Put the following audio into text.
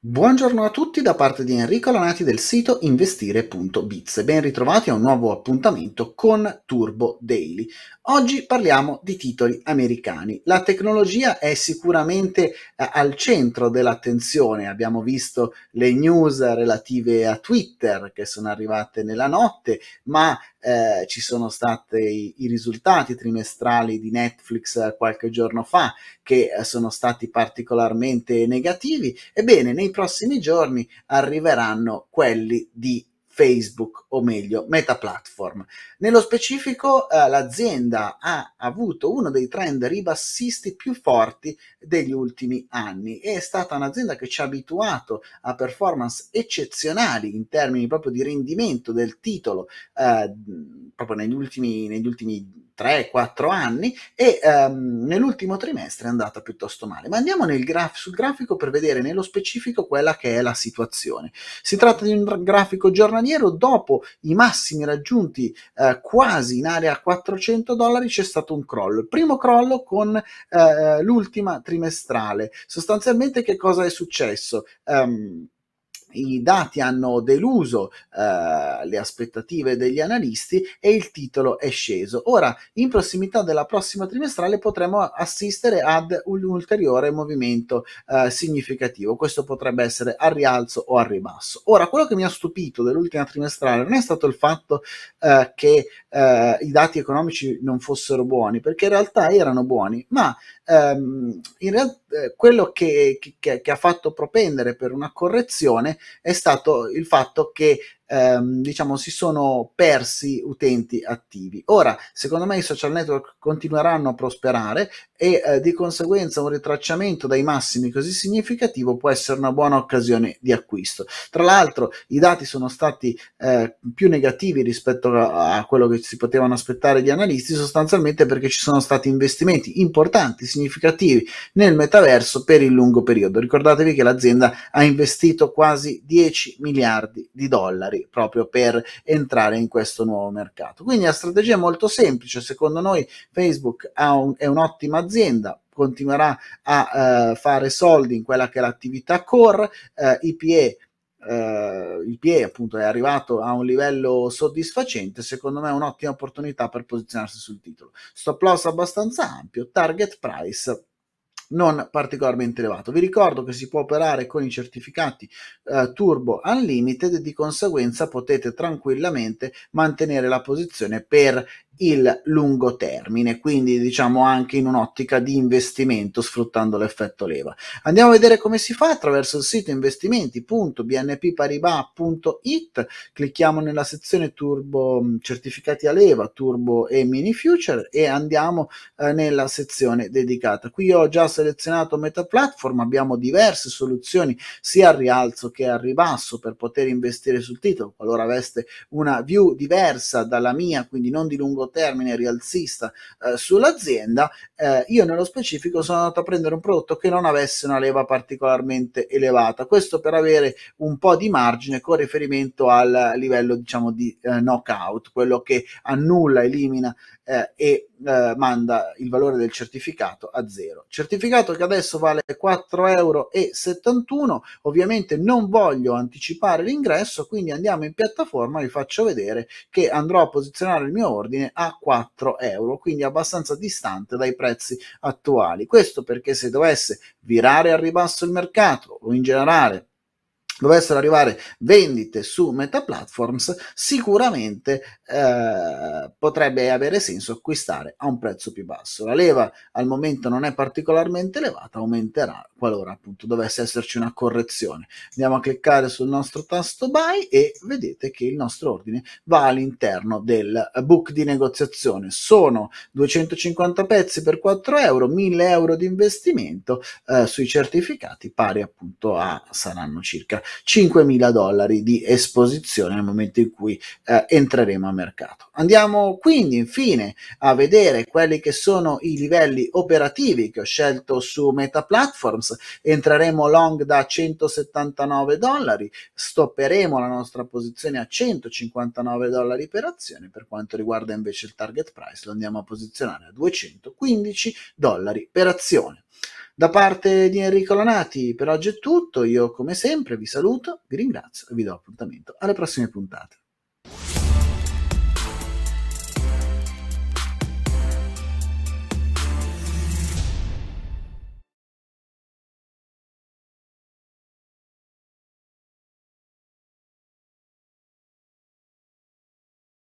Buongiorno a tutti da parte di Enrico Lanati del sito investire.biz. Ben ritrovati a un nuovo appuntamento con Turbo Daily. Oggi parliamo di titoli americani. La tecnologia è sicuramente eh, al centro dell'attenzione. Abbiamo visto le news relative a Twitter che sono arrivate nella notte, ma eh, ci sono stati i, i, risultati trimestrali di Netflix eh, qualche giorno fa che eh, sono stati particolarmente negativi. Ebbene, nei nei prossimi giorni arriveranno quelli di Facebook, o meglio Meta Platform. Nello specifico, eh, l'azienda ha avuto uno dei trend ribassisti più forti degli ultimi anni. È stata un'azienda che ci ha abituato a performance eccezionali in termini proprio di rendimento del titolo, eh, proprio negli ultimi, negli ultimi 3-4 anni e um, nell'ultimo trimestre è andata piuttosto male. Ma andiamo graf- sul grafico per vedere nello specifico quella che è la situazione. Si tratta di un grafico giornaliero dopo i massimi raggiunti eh, quasi in area 400 dollari c'è stato un crollo. Il primo crollo con eh, l'ultima trimestrale. Sostanzialmente che cosa è successo? Um, i dati hanno deluso eh, le aspettative degli analisti e il titolo è sceso. Ora, in prossimità della prossima trimestrale potremo assistere ad un ulteriore movimento eh, significativo. Questo potrebbe essere al rialzo o al ribasso. Ora, quello che mi ha stupito dell'ultima trimestrale non è stato il fatto eh, che eh, i dati economici non fossero buoni, perché in realtà erano buoni, ma ehm, in realtà eh, quello che, che, che ha fatto propendere per una correzione è stato il fatto che ehm, diciamo, si sono persi utenti attivi. Ora, secondo me i social network continueranno a prosperare e eh, di conseguenza un ritracciamento dai massimi così significativo può essere una buona occasione di acquisto. Tra l'altro i dati sono stati eh, più negativi rispetto a, quello che si potevano aspettare gli analisti, sostanzialmente perché ci sono stati investimenti importanti, significativi nel metaverso per il lungo periodo. Ricordatevi che l'azienda ha investito quasi 10 miliardi di dollari proprio per entrare in questo nuovo mercato. Quindi la strategia è molto semplice, secondo noi Facebook un, è un'ottima azienda, continuerà a eh, fare soldi in quella che è l'attività core, eh, IPE Uh, eh, il appunto è arrivato a un livello soddisfacente, secondo me è un'ottima opportunità per posizionarsi sul titolo. Stop loss abbastanza ampio, target price non particolarmente elevato. Vi ricordo che si può operare con i certificati eh, Turbo Unlimited, e di conseguenza potete tranquillamente mantenere la posizione per il lungo termine, quindi diciamo anche in un'ottica di investimento sfruttando l'effetto leva. Andiamo a vedere come si fa attraverso il sito investimenti.bnpparibas.it, clicchiamo nella sezione turbo mm, certificati a leva, turbo e mini future e andiamo eh, nella sezione dedicata. Qui ho già selezionato meta platform, abbiamo diverse soluzioni sia al rialzo che al ribasso per poter investire sul titolo, qualora aveste una view diversa dalla mia, quindi non di lungo termine rialzista eh, sull'azienda, eh, io nello specifico sono andato a prendere un prodotto che non avesse una leva particolarmente elevata, questo per avere un po' di margine con riferimento al livello diciamo di eh, knockout, quello che annulla, elimina eh, e eh, manda il valore del certificato a zero. Certificato che adesso vale 4,71 euro, ovviamente non voglio anticipare l'ingresso, quindi andiamo in piattaforma, vi faccio vedere che andrò a posizionare il mio ordine a 4 euro, quindi abbastanza distante dai prezzi attuali. Questo perché se dovesse virare al ribasso il mercato o in generale dovessero arrivare vendite su Meta Platforms, sicuramente eh, potrebbe avere senso acquistare a un prezzo più basso. La leva al momento non è particolarmente elevata, aumenterà qualora appunto dovesse esserci una correzione. Andiamo a cliccare sul nostro tasto buy e vedete che il nostro ordine va all'interno del book di negoziazione. Sono 250 pezzi per 4 euro, 1000 euro di investimento eh, sui certificati pari appunto a saranno circa 5.000 dollari di esposizione nel momento in cui eh, entreremo a mercato. Andiamo quindi infine a vedere quelli che sono i livelli operativi che ho scelto su Meta Platforms. Entreremo long da 179 dollari, stopperemo la nostra posizione a 159 dollari per azione, per quanto riguarda invece il target price lo andiamo a posizionare a 215 dollari per azione. Da parte di Enrico Lanati per oggi è tutto, io come sempre vi saluto, vi ringrazio e vi do appuntamento alle prossime puntate.